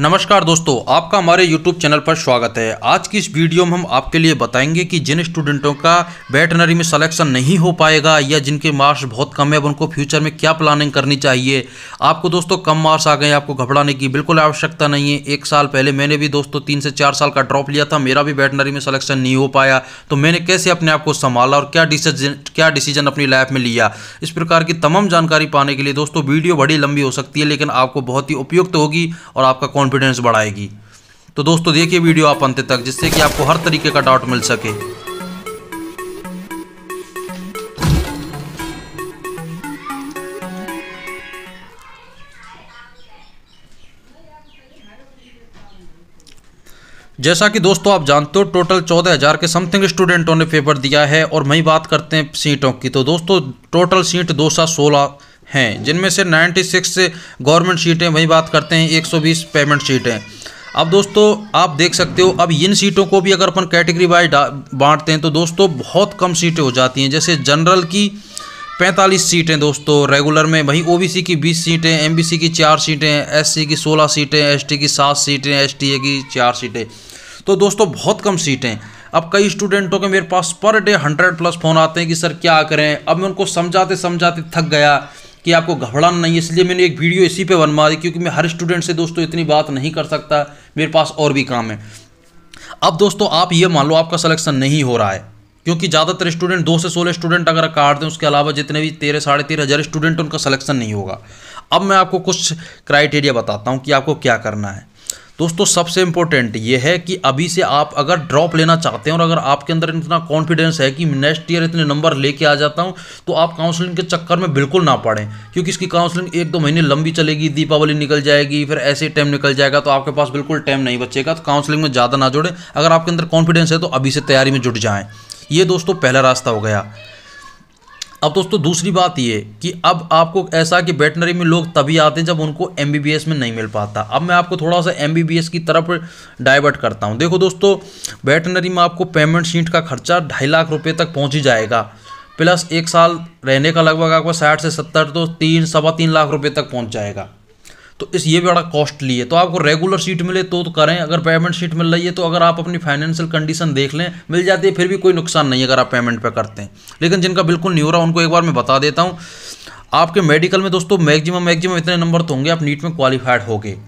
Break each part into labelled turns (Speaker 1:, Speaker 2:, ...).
Speaker 1: नमस्कार दोस्तों आपका हमारे YouTube चैनल पर स्वागत है आज की इस वीडियो में हम आपके लिए बताएंगे कि जिन स्टूडेंटों का वेटनरी में सिलेक्शन नहीं हो पाएगा या जिनके मार्क्स बहुत कम है उनको फ्यूचर में क्या प्लानिंग करनी चाहिए आपको दोस्तों कम मार्क्स आ गए आपको घबराने की बिल्कुल आवश्यकता नहीं है एक साल पहले मैंने भी दोस्तों तीन से चार साल का ड्रॉप लिया था मेरा भी वेटनरी में सलेक्शन नहीं हो पाया तो मैंने कैसे अपने आप को संभाला और क्या डिसीजन क्या डिसीजन अपनी लाइफ में लिया इस प्रकार की तमाम जानकारी पाने के लिए दोस्तों वीडियो बड़ी लंबी हो सकती है लेकिन आपको बहुत ही उपयुक्त होगी और आपका कॉन्फिडेंस बढ़ाएगी तो दोस्तों देखिए वीडियो आप अंत तक जिससे कि आपको हर तरीके का डाउट मिल सके जैसा कि दोस्तों आप जानते हो टोटल चौदह हज़ार के समथिंग स्टूडेंटों ने पेपर दिया है और वहीं बात करते हैं सीटों की तो दोस्तों टोटल सीट दो सौ सोलह हैं जिनमें से 96 गवर्नमेंट सीटें वही बात करते हैं 120 पेमेंट सीटें अब दोस्तों आप देख सकते हो अब इन सीटों को भी अगर अपन कैटेगरी वाइज बांटते हैं तो दोस्तों बहुत कम सीटें हो जाती हैं जैसे जनरल की 45 सीटें दोस्तों रेगुलर में वहीं ओबीसी की 20 सीटें एमबीसी की चार सीटें एससी की 16 सीटें एसटी की सात सीटें एसटीए की चार सीटें तो दोस्तों बहुत कम सीटें अब कई स्टूडेंटों के मेरे पास per day hundred plus phone आते हैं कि सर क्या करें अब मैं उनको समझाते समझाते थक गया कि आपको घबराना नहीं है इसलिए मैंने एक वीडियो इसी पे बनवा दी क्योंकि मैं हर स्टूडेंट से दोस्तों इतनी बात नहीं कर सकता मेरे पास और भी काम है अब दोस्तों आप ये मान लो आपका सलेक्शन नहीं हो रहा है क्योंकि ज़्यादातर स्टूडेंट दो से सोलह स्टूडेंट अगर काट दें उसके अलावा जितने भी तेरह साढ़े तेरह हज़ार स्टूडेंट उनका सलेक्शन नहीं होगा अब मैं आपको कुछ क्राइटेरिया बताता हूँ कि आपको क्या करना है दोस्तों सबसे इम्पोर्टेंट ये है कि अभी से आप अगर ड्रॉप लेना चाहते हैं और अगर आपके अंदर इतना कॉन्फिडेंस है कि नेक्स्ट ईयर इतने नंबर लेके आ जाता हूँ तो आप काउंसलिंग के चक्कर में बिल्कुल ना पड़ें क्योंकि इसकी काउंसलिंग एक दो महीने लंबी चलेगी दीपावली निकल जाएगी फिर ऐसे टाइम निकल जाएगा तो आपके पास बिल्कुल टाइम नहीं बचेगा तो काउंसलिंग में ज़्यादा ना जुड़ें अगर आपके अंदर कॉन्फिडेंस है तो अभी से तैयारी में जुट जाएँ ये दोस्तों पहला रास्ता हो गया अब दोस्तों दूसरी बात ये कि अब आपको ऐसा कि वेटनरी में लोग तभी आते हैं जब उनको एम में नहीं मिल पाता अब मैं आपको थोड़ा सा एम की तरफ डाइवर्ट करता हूँ देखो दोस्तों वेटनरी में आपको पेमेंट शीट का खर्चा ढाई लाख रुपये तक पहुँच ही जाएगा प्लस एक साल रहने का लगभग आपको साठ से सत्तर तो तीन सवा तीन लाख रुपये तक पहुँच जाएगा तो इस ये बड़ा कॉस्टली है तो आपको रेगुलर सीट मिले तो, तो करें अगर पेमेंट सीट मिल रही है तो अगर आप अपनी फाइनेंशियल कंडीशन देख लें मिल जाती है फिर भी कोई नुकसान नहीं अगर आप पेमेंट पर पे करते हैं लेकिन जिनका बिल्कुल नहीं हो रहा उनको एक बार मैं बता देता हूँ आपके मेडिकल में दोस्तों मैक्सिमम मैक्सिमम इतने नंबर तो होंगे आप नीट में क्वालिफाइड होगे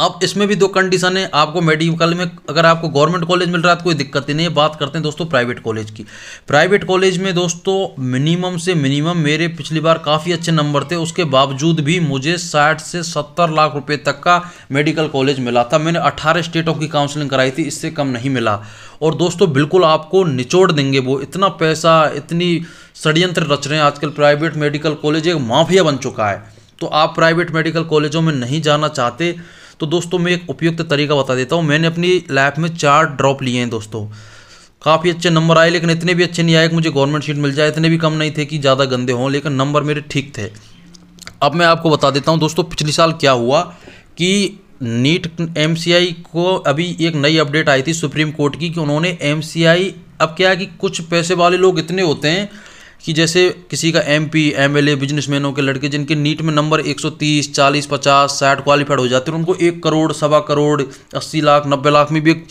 Speaker 1: अब इसमें भी दो कंडीशन है आपको मेडिकल में अगर आपको गवर्नमेंट कॉलेज मिल रहा है तो कोई दिक्कत ही नहीं है बात करते हैं दोस्तों प्राइवेट कॉलेज की प्राइवेट कॉलेज में दोस्तों मिनिमम से मिनिमम मेरे पिछली बार काफ़ी अच्छे नंबर थे उसके बावजूद भी मुझे साठ से सत्तर लाख रुपये तक का मेडिकल कॉलेज मिला था मैंने अट्ठारह स्टेटों की काउंसिलिंग कराई थी इससे कम नहीं मिला और दोस्तों बिल्कुल आपको निचोड़ देंगे वो इतना पैसा इतनी षडयंत्र रच रहे हैं आजकल प्राइवेट मेडिकल कॉलेज एक माफिया बन चुका है तो आप प्राइवेट मेडिकल कॉलेजों में नहीं जाना चाहते तो दोस्तों मैं एक उपयुक्त तरीका बता देता हूँ मैंने अपनी लाइफ में चार ड्रॉप लिए हैं दोस्तों काफ़ी अच्छे नंबर आए लेकिन इतने भी अच्छे नहीं आए कि मुझे गवर्नमेंट सीट मिल जाए इतने भी कम नहीं थे कि ज़्यादा गंदे हों लेकिन नंबर मेरे ठीक थे अब मैं आपको बता देता हूँ दोस्तों पिछले साल क्या हुआ कि नीट एम को अभी एक नई अपडेट आई थी सुप्रीम कोर्ट की कि उन्होंने एम अब क्या है कि कुछ पैसे वाले लोग इतने होते हैं कि जैसे किसी का M P M L A बिजनेसमैनों के लड़के जिनके नीट में नंबर 130, 40, 50, 60 क्वालिफाइड हो जाते हैं उनको एक करोड़ सवा करोड़ 80 लाख 90 लाख में भी एक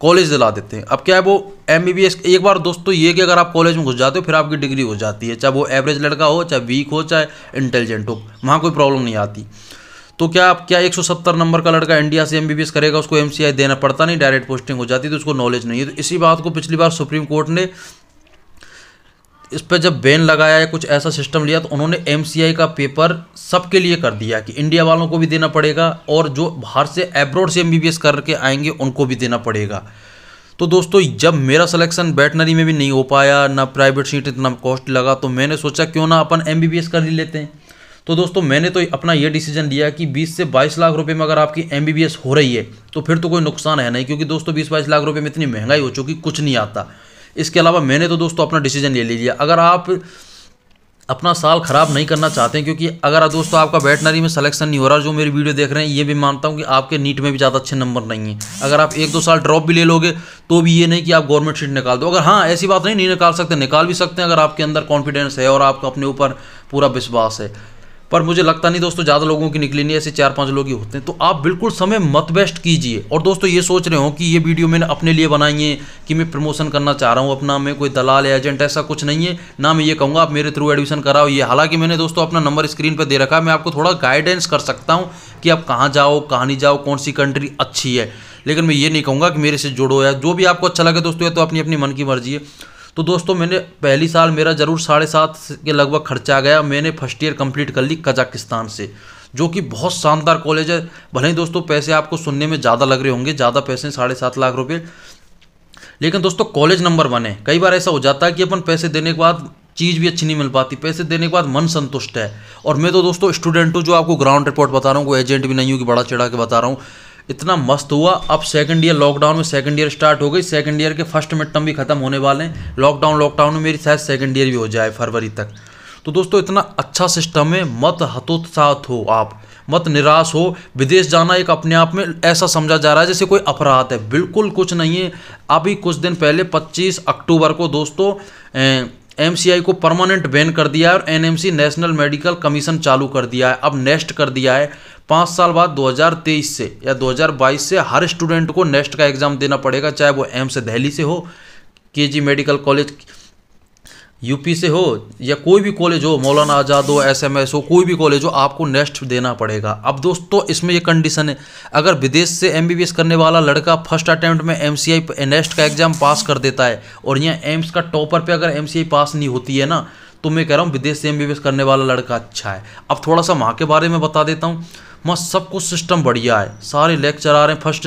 Speaker 1: कॉलेज दिला देते हैं अब क्या है वो एम बी बी एस एक बार दोस्तों ये कि अगर आप कॉलेज में घुस जाते हो फिर आपकी डिग्री हो जाती है चाहे वो एवरेज लड़का हो चाहे वीक हो चाहे इंटेलिजेंट हो वहाँ कोई प्रॉब्लम नहीं आती तो क्या आप क्या 170 नंबर का लड़का इंडिया से एमबीबीएस करेगा उसको आई देना पड़ता नहीं डायरेक्ट पोस्टिंग हो जाती तो उसको नॉलेज नहीं है तो इसी बात को पिछली बार सुप्रीम कोर्ट ने इस पर जब बैन लगाया या कुछ ऐसा सिस्टम लिया तो उन्होंने एम का पेपर सबके लिए कर दिया कि इंडिया वालों को भी देना पड़ेगा और जो बाहर से एब्रोड से एम करके आएंगे उनको भी देना पड़ेगा तो दोस्तों जब मेरा सिलेक्शन बैटनरी में भी नहीं हो पाया ना प्राइवेट सीट इतना कॉस्ट लगा तो मैंने सोचा क्यों ना अपन एम कर ही लेते हैं तो दोस्तों मैंने तो अपना ये डिसीजन लिया कि 20 से 22 लाख रुपए में अगर आपकी एम हो रही है तो फिर तो कोई नुकसान है नहीं क्योंकि दोस्तों 20-22 लाख रुपए में इतनी महंगाई हो चुकी कुछ नहीं आता इसके अलावा मैंने तो दोस्तों अपना डिसीजन ले लिया अगर आप अपना साल ख़राब नहीं करना चाहते हैं क्योंकि अगर आप दोस्तों आपका वेटनरी में सिलेक्शन नहीं हो रहा जो मेरी वीडियो देख रहे हैं ये भी मानता हूँ कि आपके नीट में भी ज़्यादा अच्छे नंबर नहीं है अगर आप एक दो साल ड्रॉप भी ले लोगे तो भी ये नहीं कि आप गवर्नमेंट सीट निकाल दो अगर हाँ ऐसी बात नहीं नहीं निकाल सकते निकाल भी सकते हैं अगर आपके अंदर कॉन्फिडेंस है और आपका अपने ऊपर पूरा विश्वास है पर मुझे लगता नहीं दोस्तों ज़्यादा लोगों की निकली नहीं ऐसे चार पांच लोग ही होते हैं तो आप बिल्कुल समय मत वेस्ट कीजिए और दोस्तों ये सोच रहे हो कि ये वीडियो मैंने अपने लिए बनाई है कि मैं प्रमोशन करना चाह रहा हूँ अपना मैं कोई दलाल या एजेंट ऐसा कुछ नहीं है ना मैं ये कहूँगा आप मेरे थ्रू एडमिशन कराओ ये हालांकि मैंने दोस्तों अपना नंबर स्क्रीन पर दे रखा है मैं आपको थोड़ा गाइडेंस कर सकता हूँ कि आप कहाँ जाओ कहाँ नहीं जाओ कौन सी कंट्री अच्छी है लेकिन मैं ये नहीं कहूँगा कि मेरे से जुड़ो या जो भी आपको अच्छा लगे दोस्तों ये तो अपनी अपनी मन की मर्जी है तो दोस्तों मैंने पहली साल मेरा ज़रूर साढ़े सात के लगभग खर्चा गया मैंने फर्स्ट ईयर कंप्लीट कर ली कजाकिस्तान से जो कि बहुत शानदार कॉलेज है भले ही दोस्तों पैसे आपको सुनने में ज़्यादा लग रहे होंगे ज़्यादा पैसे साढ़े सात लाख रुपये लेकिन दोस्तों कॉलेज नंबर वन है कई बार ऐसा हो जाता है कि अपन पैसे देने के बाद चीज़ भी अच्छी नहीं मिल पाती पैसे देने के बाद मन संतुष्ट है और मैं तो दोस्तों स्टूडेंट हूँ जो आपको ग्राउंड रिपोर्ट बता रहा हूँ कोई एजेंट भी नहीं हूँ कि बड़ा चढ़ा के बता रहा हूँ इतना मस्त हुआ अब सेकंड ईयर लॉकडाउन में सेकंड ईयर स्टार्ट हो गई सेकंड ईयर के फर्स्ट मिड टर्म भी खत्म होने वाले हैं लॉकडाउन लॉकडाउन में मेरी शायद सेकंड ईयर भी हो जाए फरवरी तक तो दोस्तों इतना अच्छा सिस्टम है मत हतोत्साहत हो आप मत निराश हो विदेश जाना एक अपने आप में ऐसा समझा जा रहा है जैसे कोई अपराध है बिल्कुल कुछ नहीं है अभी कुछ दिन पहले 25 अक्टूबर को दोस्तों एम को परमानेंट बैन कर दिया है और एन नेशनल मेडिकल कमीशन चालू कर दिया है अब नेस्ट कर दिया है पाँच साल बाद 2023 से या 2022 से हर स्टूडेंट को नेस्ट का एग्ज़ाम देना पड़ेगा चाहे वो एम्स दिल्ली से हो के मेडिकल कॉलेज यूपी से हो या कोई भी कॉलेज हो मौलाना आज़ाद हो एस एम एस हो कोई भी कॉलेज हो आपको नेक्स्ट देना पड़ेगा अब दोस्तों इसमें ये कंडीशन है अगर विदेश से एम बी बी एस करने वाला लड़का फर्स्ट अटैम्प्ट में एम सी आई नेस्ट का एग्ज़ाम पास कर देता है और यहाँ एम्स का टॉपर पे अगर एम सी आई पास नहीं होती है ना तो मैं कह रहा हूँ विदेश से एम करने वाला लड़का अच्छा है अब थोड़ा सा वहाँ के बारे में बता देता हूँ वहाँ सब कुछ सिस्टम बढ़िया है सारे लेक्चर आ रहे हैं फर्स्ट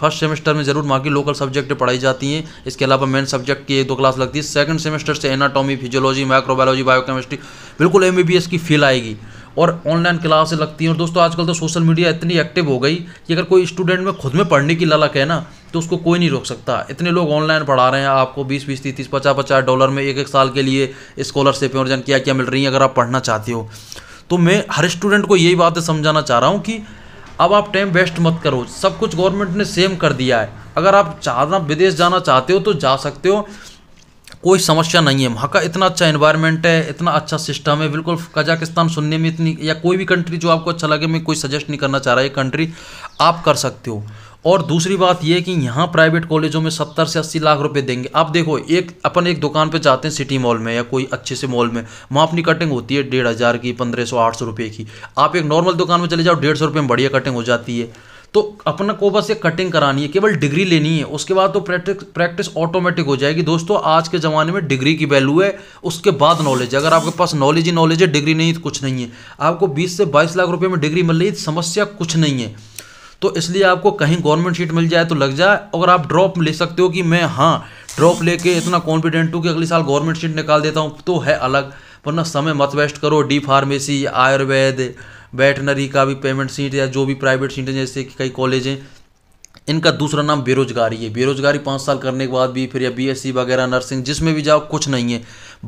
Speaker 1: फर्स्ट सेमेस्टर में ज़रूर वहाँ की लोकल सब्जेक्ट पढ़ाई जाती हैं इसके अलावा मेन सब्जेक्ट की एक दो क्लास लगती है सेकंड सेमेस्टर से एनाटॉमी फिजियोलॉजी माइक्रोबायोलॉजी बायोकेमिस्ट्री बिल्कुल एम की फील आएगी और ऑनलाइन क्लासें लगती हैं और दोस्तों आजकल तो सोशल मीडिया इतनी एक्टिव हो गई कि अगर कोई स्टूडेंट में खुद में पढ़ने की ललक है ना तो उसको कोई नहीं रोक सकता इतने लोग ऑनलाइन पढ़ा रहे हैं आपको बीस बीस तीस तीस पचास पचास डॉलर में एक एक साल के लिए स्कॉलरशिपें और जन क्या क्या मिल रही हैं अगर आप पढ़ना चाहते हो तो मैं हर स्टूडेंट को यही बातें समझाना चाह रहा हूँ कि अब आप टाइम वेस्ट मत करो सब कुछ गवर्नमेंट ने सेम कर दिया है अगर आप चाहना विदेश जाना चाहते हो तो जा सकते हो कोई समस्या नहीं है वहाँ का इतना अच्छा इन्वायरमेंट है इतना अच्छा सिस्टम है बिल्कुल कजाकिस्तान सुनने में इतनी या कोई भी कंट्री जो आपको अच्छा लगे मैं कोई सजेस्ट नहीं करना चाह रहा ये कंट्री आप कर सकते हो और दूसरी बात यह कि यहाँ प्राइवेट कॉलेजों में सत्तर से अस्सी लाख रुपए देंगे आप देखो एक अपन एक दुकान पे जाते हैं सिटी मॉल में या कोई अच्छे से मॉल में वहाँ अपनी कटिंग होती है डेढ़ हज़ार की पंद्रह सौ आठ सौ रुपये की आप एक नॉर्मल दुकान में चले जाओ डेढ़ सौ रुपये में बढ़िया कटिंग हो जाती है तो अपना को बस ये कटिंग करानी है केवल डिग्री लेनी है उसके बाद तो प्रैक्टिस प्रैक्टिस ऑटोमेटिक हो जाएगी दोस्तों आज के ज़माने में डिग्री की वैल्यू है उसके बाद नॉलेज अगर आपके पास नॉलेज ही नॉलेज है डिग्री नहीं तो कुछ नहीं है आपको बीस से बाईस लाख रुपये में डिग्री मिल रही समस्या कुछ नहीं है तो इसलिए आपको कहीं गवर्नमेंट सीट मिल जाए तो लग जाए अगर आप ड्रॉप ले सकते हो कि मैं हाँ ड्रॉप लेके इतना कॉन्फिडेंट हूँ कि अगले साल गवर्नमेंट सीट निकाल देता हूँ तो है अलग वरना समय मत वेस्ट करो डी फार्मेसी आयुर्वेद वेटनरी का भी पेमेंट सीट या जो भी प्राइवेट सीट है जैसे कि कई कॉलेज हैं इनका दूसरा नाम बेरोजगारी है बेरोजगारी पाँच साल करने के बाद भी फिर या बीएससी वगैरह नर्सिंग जिसमें भी जाओ कुछ नहीं है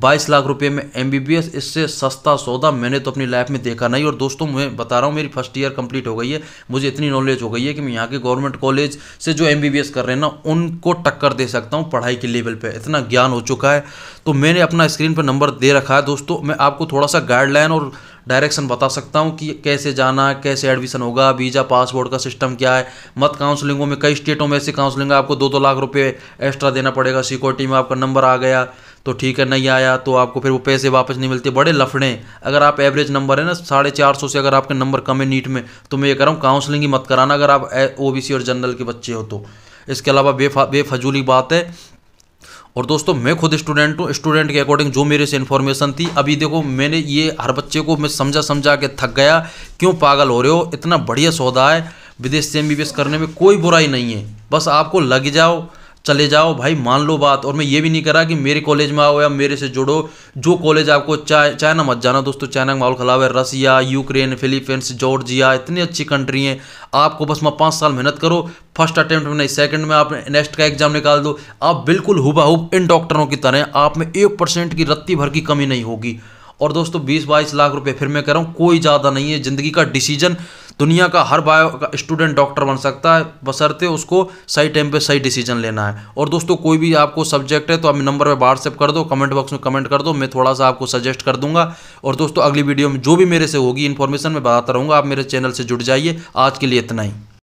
Speaker 1: बाईस लाख रुपए में एमबीबीएस इससे सस्ता सौदा मैंने तो अपनी लाइफ में देखा नहीं और दोस्तों मैं बता रहा हूँ मेरी फर्स्ट ईयर कंप्लीट हो गई है मुझे इतनी नॉलेज हो गई है कि मैं यहाँ के गवर्नमेंट कॉलेज से जो एम कर रहे हैं ना उनको टक्कर दे सकता हूँ पढ़ाई के लेवल पर इतना ज्ञान हो चुका है तो मैंने अपना स्क्रीन पर नंबर दे रखा है दोस्तों मैं आपको थोड़ा सा गाइडलाइन और डायरेक्शन बता सकता हूँ कि कैसे जाना कैसे एडमिशन होगा वीज़ा पासपोर्ट का सिस्टम क्या है मत काउंसलिंगों में कई स्टेटों में ऐसी काउंसलिंग आपको दो दो लाख रुपये एक्स्ट्रा देना पड़ेगा सिक्योरिटी में आपका नंबर आ गया तो ठीक है नहीं आया तो आपको फिर वो पैसे वापस नहीं मिलते बड़े लफड़े अगर आप एवरेज नंबर है ना साढ़े चार सौ से अगर आपके नंबर कम है नीट में तो मैं ये कह रहा हूँ काउंसलिंग ही मत कराना अगर आप ओबीसी और जनरल के बच्चे हो तो इसके अलावा बेफा बेफजूली बात है और दोस्तों मैं खुद स्टूडेंट हूँ स्टूडेंट के अकॉर्डिंग जो मेरे से इन्फॉर्मेशन थी अभी देखो मैंने ये हर बच्चे को मैं समझा समझा के थक गया क्यों पागल हो रहे हो इतना बढ़िया सौदा है विदेश से एम करने में कोई बुराई नहीं है बस आपको लग जाओ चले जाओ भाई मान लो बात और मैं ये भी नहीं करा कि मेरे कॉलेज में आओ या मेरे से जुड़ो जो कॉलेज आपको चाहे चाइना मत जाना दोस्तों चाइना का माहौल खराब है रसिया यूक्रेन फिलीपींस जॉर्जिया इतनी अच्छी कंट्री हैं आपको बस मैं पाँच साल मेहनत करो फर्स्ट अटैम्प्ट में नहीं सेकंड में आप नेक्स्ट का एग्जाम निकाल दो आप बिल्कुल हुबाहुब इन डॉक्टरों की तरह आप में एक परसेंट की रत्ती भर की कमी नहीं होगी और दोस्तों बीस बाईस लाख रुपये फिर मैं कह रहा हूँ कोई ज़्यादा नहीं है ज़िंदगी का डिसीजन दुनिया का हर बायो का स्टूडेंट डॉक्टर बन सकता है बसरते उसको सही टाइम पे सही डिसीजन लेना है और दोस्तों कोई भी आपको सब्जेक्ट है तो आप नंबर पर व्हाट्सएप कर दो कमेंट बॉक्स में कमेंट कर दो मैं थोड़ा सा आपको सजेस्ट कर दूंगा और दोस्तों अगली वीडियो में जो भी मेरे से होगी इन्फॉर्मेशन मैं बताता रहूँगा आप मेरे चैनल से जुड़ जाइए आज के लिए इतना ही